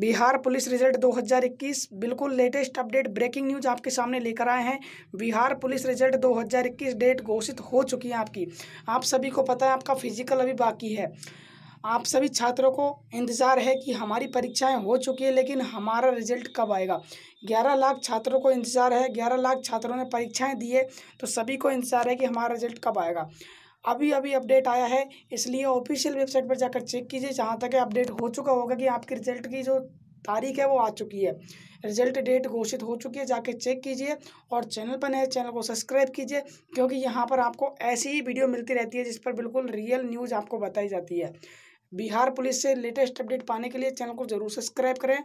Bihar police result 2021 बिल्कुल latest update breaking news आपके सामने लेकर आए हैं बिहार पुलिस रिजल्ट 2021 डेट घोषित हो चुकी है आपकी आप सभी को पता है आपका फिजिकल अभी बाकी है आप सभी छात्रों को इंतज़ार है कि हमारी परीक्षाएं हो चुकी है लेकिन हमारा रिजल्ट कब आएगा 11 लाख छात्रों को इंतज़ार है 11 लाख छात्रों ने परीक्षाएं दी है तो सभी को इंतज़ार है कि हमारा रिजल्ट कब आएगा अभी अभी अपडेट आया है इसलिए ऑफिशियल वेबसाइट पर जाकर चेक कीजिए जहाँ तक अपडेट हो चुका होगा कि आपके रिजल्ट की जो तारीख है वो आ चुकी है रिजल्ट डेट घोषित हो चुकी है जाके चेक कीजिए और चैनल पर नए चैनल को सब्सक्राइब कीजिए क्योंकि यहाँ पर आपको ऐसी ही वीडियो मिलती रहती है जिस पर बिल्कुल रियल न्यूज़ आपको बताई जाती है बिहार पुलिस से लेटेस्ट अपडेट पाने के लिए चैनल को ज़रूर सब्सक्राइब करें